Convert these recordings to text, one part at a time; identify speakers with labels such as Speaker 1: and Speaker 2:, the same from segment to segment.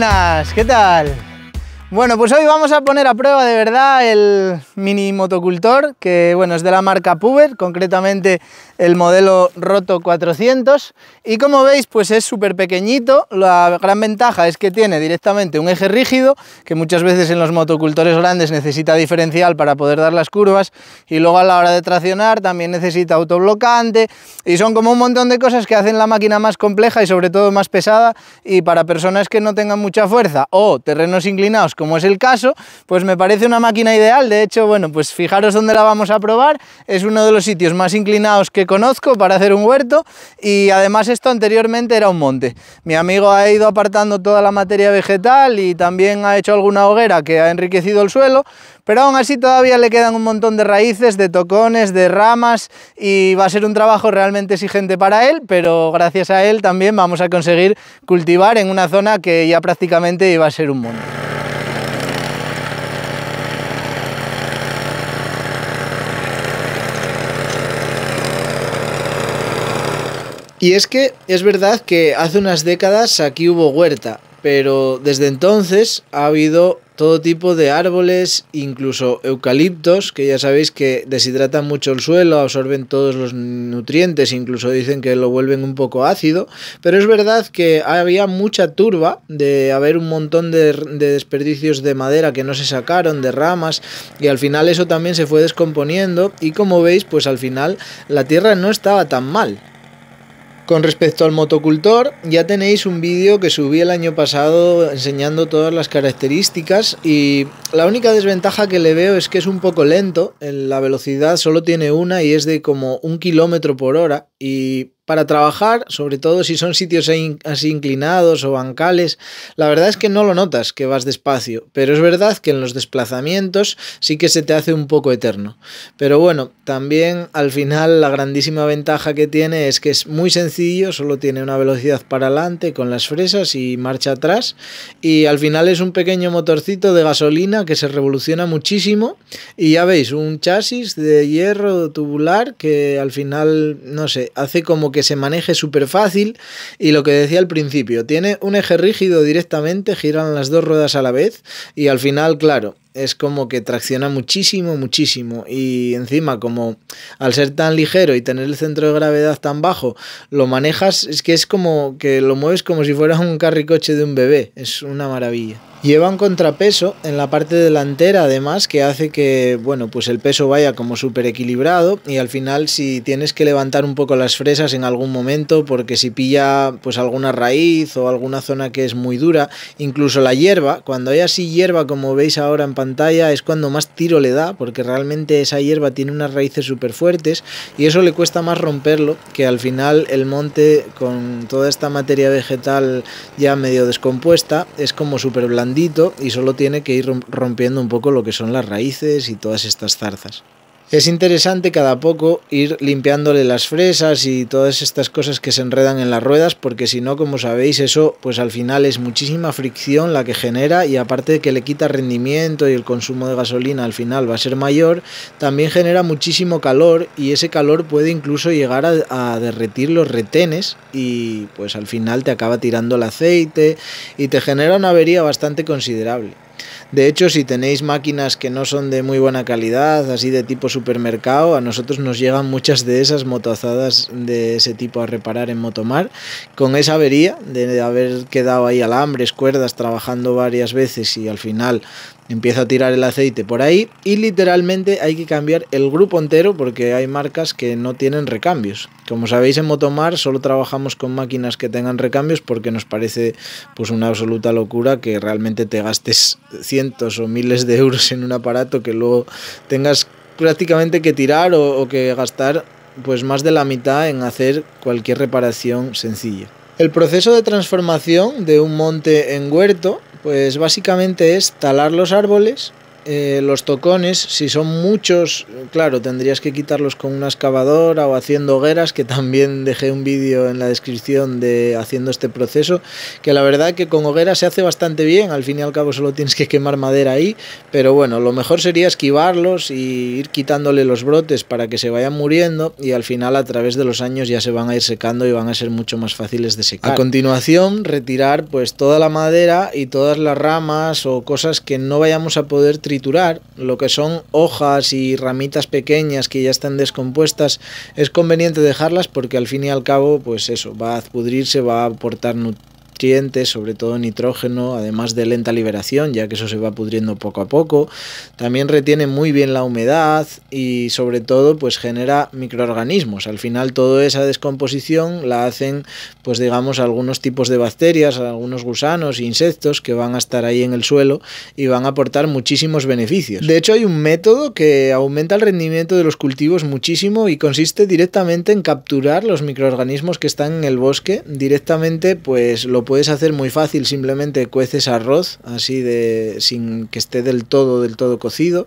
Speaker 1: buenas, ¿qué tal? Bueno, pues hoy vamos a poner a prueba de verdad el mini motocultor, que bueno, es de la marca Puber, concretamente el modelo Roto 400. Y como veis, pues es súper pequeñito. La gran ventaja es que tiene directamente un eje rígido, que muchas veces en los motocultores grandes necesita diferencial para poder dar las curvas. Y luego a la hora de traccionar también necesita autoblocante. Y son como un montón de cosas que hacen la máquina más compleja y sobre todo más pesada. Y para personas que no tengan mucha fuerza o terrenos inclinados como es el caso, pues me parece una máquina ideal. De hecho, bueno, pues fijaros dónde la vamos a probar. Es uno de los sitios más inclinados que conozco para hacer un huerto y además esto anteriormente era un monte. Mi amigo ha ido apartando toda la materia vegetal y también ha hecho alguna hoguera que ha enriquecido el suelo, pero aún así todavía le quedan un montón de raíces, de tocones, de ramas y va a ser un trabajo realmente exigente para él, pero gracias a él también vamos a conseguir cultivar en una zona que ya prácticamente iba a ser un monte. Y es que
Speaker 2: es verdad que hace unas décadas aquí hubo huerta, pero desde entonces ha habido todo tipo de árboles, incluso eucaliptos, que ya sabéis que deshidratan mucho el suelo, absorben todos los nutrientes, incluso dicen que lo vuelven un poco ácido, pero es verdad que había mucha turba de haber un montón de, desperdicios de madera que no se sacaron, de ramas, y al final eso también se fue descomponiendo y como veis, pues al final la tierra no estaba tan mal. Con respecto al motocultor, ya tenéis un vídeo que subí el año pasado enseñando todas las características y la única desventaja que le veo es que es un poco lento, la velocidad solo tiene una y es de como un kilómetro por hora y para trabajar, sobre todo si son sitios así inclinados o bancales. La verdad es que no lo notas que vas despacio, pero es verdad que en los desplazamientos sí que se te hace un poco eterno. Pero bueno, también al final la grandísima ventaja que tiene es que es muy sencillo, solo tiene una velocidad para adelante con las fresas y marcha atrás y al final es un pequeño motorcito de gasolina que se revoluciona muchísimo y ya veis, un chasis de hierro tubular que al final, no sé, hace como que se maneje súper fácil y lo que decía al principio, tiene un eje rígido directamente, giran las dos ruedas a la vez y al final, claro, es como que tracciona muchísimo, muchísimo. Y encima, como al ser tan ligero y tener el centro de gravedad tan bajo, lo manejas, es que es como que lo mueves como si fuera un carricoche de un bebé. Es una maravilla. Lleva un contrapeso en la parte delantera además que hace que bueno pues el peso vaya como súper equilibrado y al final si tienes que levantar un poco las fresas en algún momento porque si pilla pues alguna raíz o alguna zona que es muy dura, incluso la hierba, cuando hay así hierba como veis ahora en pantalla es cuando más tiro le da porque realmente esa hierba tiene unas raíces súper fuertes y eso le cuesta más romperlo que al final el monte con toda esta materia vegetal ya medio descompuesta es como súper blando y solo tiene que ir rompiendo un poco lo que son las raíces y todas estas zarzas. Es interesante cada poco ir limpiándole las fresas y todas estas cosas que se enredan en las ruedas porque si no, como sabéis, eso pues al final es muchísima fricción la que genera y aparte de que le quita rendimiento y el consumo de gasolina al final va a ser mayor, también genera muchísimo calor y ese calor puede incluso llegar a, derretir los retenes y pues al final te acaba tirando el aceite y te genera una avería bastante considerable. De hecho, si tenéis máquinas que no son de muy buena calidad, así de tipo supermercado, a nosotros nos llegan muchas de esas motoazadas de ese tipo a reparar en Motomar, con esa avería de haber quedado ahí alambres, cuerdas, trabajando varias veces y al final empieza a tirar el aceite por ahí y literalmente hay que cambiar el grupo entero porque hay marcas que no tienen recambios. Como sabéis en Motomar solo trabajamos con máquinas que tengan recambios porque nos parece pues una absoluta locura que realmente te gastes 100 o miles de euros en un aparato que luego tengas prácticamente que tirar o, o que gastar pues más de la mitad en hacer cualquier reparación sencilla. El proceso de transformación de un monte en huerto pues básicamente es talar los árboles, eh, los tocones, si son muchos, claro, tendrías que quitarlos con una excavadora o haciendo hogueras, que también dejé un vídeo en la descripción de haciendo este proceso, que la verdad que con hogueras se hace bastante bien, al fin y al cabo solo tienes que quemar madera ahí, pero bueno, lo mejor sería esquivarlos y ir quitándole los brotes para que se vayan muriendo y al final a través de los años ya se van a ir secando y van a ser mucho más fáciles de secar. A continuación, retirar pues toda la madera y todas las ramas o cosas que no vayamos a poder triturar lo que son hojas y ramitas pequeñas que ya están descompuestas, es conveniente dejarlas porque al fin y al cabo, pues eso, va a pudrirse, va a aportar nutrientes sobre todo nitrógeno, además de lenta liberación, ya que eso se va pudriendo poco a poco. También retiene muy bien la humedad y sobre todo pues genera microorganismos. Al final toda esa descomposición la hacen pues digamos algunos tipos de bacterias, algunos gusanos, insectos que van a estar ahí en el suelo y van a aportar muchísimos beneficios. De hecho hay un método que aumenta el rendimiento de los cultivos muchísimo y consiste directamente en capturar los microorganismos que están en el bosque, directamente pues lo puedes hacer muy fácil, simplemente cueces arroz, así de sin que esté del todo, del todo cocido,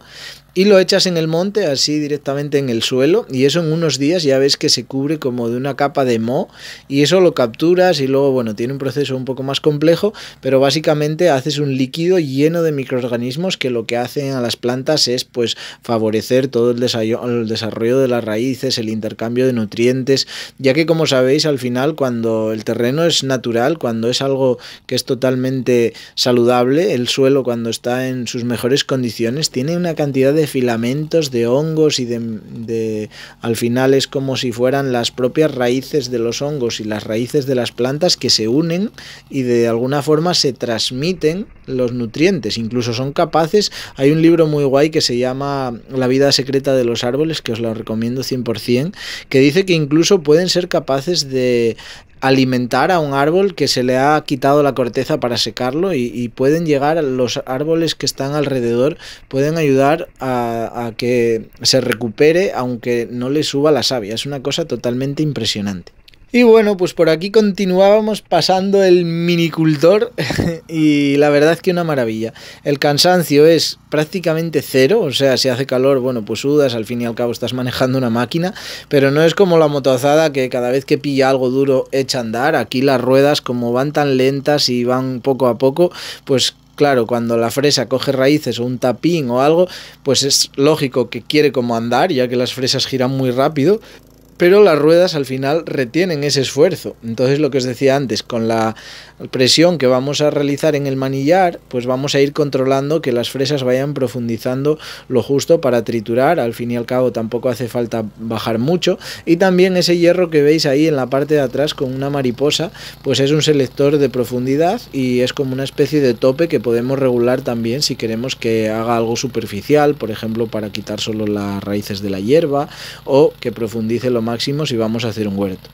Speaker 2: y lo echas en el monte, así directamente en el suelo, y eso en unos días ya ves que se cubre como de una capa de mo y eso lo capturas y luego, bueno, tiene un proceso un poco más complejo, pero básicamente haces un líquido lleno de microorganismos que lo que hacen a las plantas es pues favorecer todo el, el desarrollo de las raíces, el intercambio de nutrientes, ya que como sabéis al final cuando el terreno es natural, cuando es algo que es totalmente saludable, el suelo cuando está en sus mejores condiciones tiene una cantidad de de filamentos de hongos y de, de, al final es como si fueran las propias raíces de los hongos y las raíces de las plantas que se unen y de alguna forma se transmiten los nutrientes, incluso son capaces, hay un libro muy guay que se llama La vida secreta de los árboles, que os lo recomiendo 100%, que dice que incluso pueden ser capaces de alimentar a un árbol que se le ha quitado la corteza para secarlo y, pueden llegar a los árboles que están alrededor, pueden ayudar a que se recupere aunque no le suba la savia. Es una cosa totalmente impresionante. Y bueno, pues por aquí continuábamos pasando el minicultor y la verdad es que una maravilla. El cansancio es prácticamente cero, o sea, si hace calor, bueno, pues sudas, al fin y al cabo estás manejando una máquina, pero no es como la motoazada que cada vez que pilla algo duro echa a andar. Aquí las ruedas como van tan lentas y van poco a poco, pues claro, cuando la fresa coge raíces o un tapín o algo, pues es lógico que quiere como andar, ya que las fresas giran muy rápido, pero las ruedas al final retienen ese esfuerzo. Entonces lo que os decía antes, con la presión que vamos a realizar en el manillar, pues vamos a ir controlando que las fresas vayan profundizando lo justo para triturar, al fin y al cabo tampoco hace falta bajar mucho, y también ese hierro que veis ahí en la parte de atrás con una mariposa, pues es un selector de profundidad y es como una especie de tope que podemos regular también si queremos que haga algo superficial, por ejemplo para quitar solo las raíces de la hierba o que profundice lo máximos y vamos a hacer un huerto.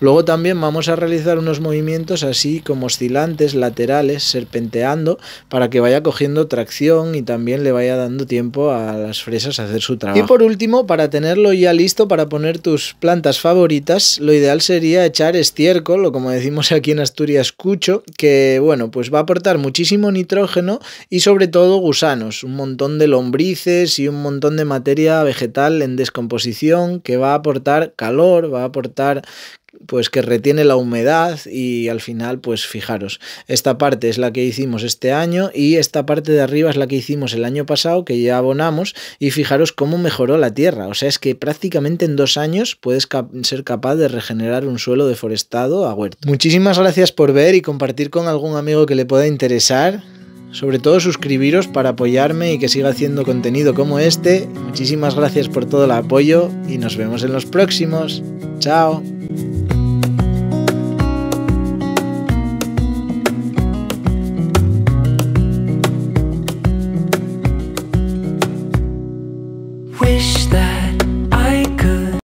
Speaker 2: Luego también vamos a realizar unos movimientos así como oscilantes, laterales, serpenteando, para que vaya cogiendo tracción y también le vaya dando tiempo a las fresas a hacer su trabajo. Y por último, para tenerlo ya listo para poner tus plantas favoritas, lo ideal sería echar estiércol, o como decimos aquí en Asturias, cucho, que bueno, pues va a aportar muchísimo nitrógeno y sobre todo gusanos, un montón de lombrices y un montón de materia vegetal en descomposición que va a aportar calor, va a aportar pues que retiene la humedad y al final pues fijaros esta parte es la que hicimos este año y esta parte de arriba es la que hicimos el año pasado que ya abonamos y fijaros cómo mejoró la tierra o sea es que prácticamente en dos años puedes ser capaz de regenerar un suelo deforestado a huerto muchísimas gracias por ver y compartir con algún amigo que le pueda interesar sobre todo suscribiros para apoyarme y que siga haciendo contenido como este muchísimas gracias por todo el apoyo y nos vemos en los próximos chao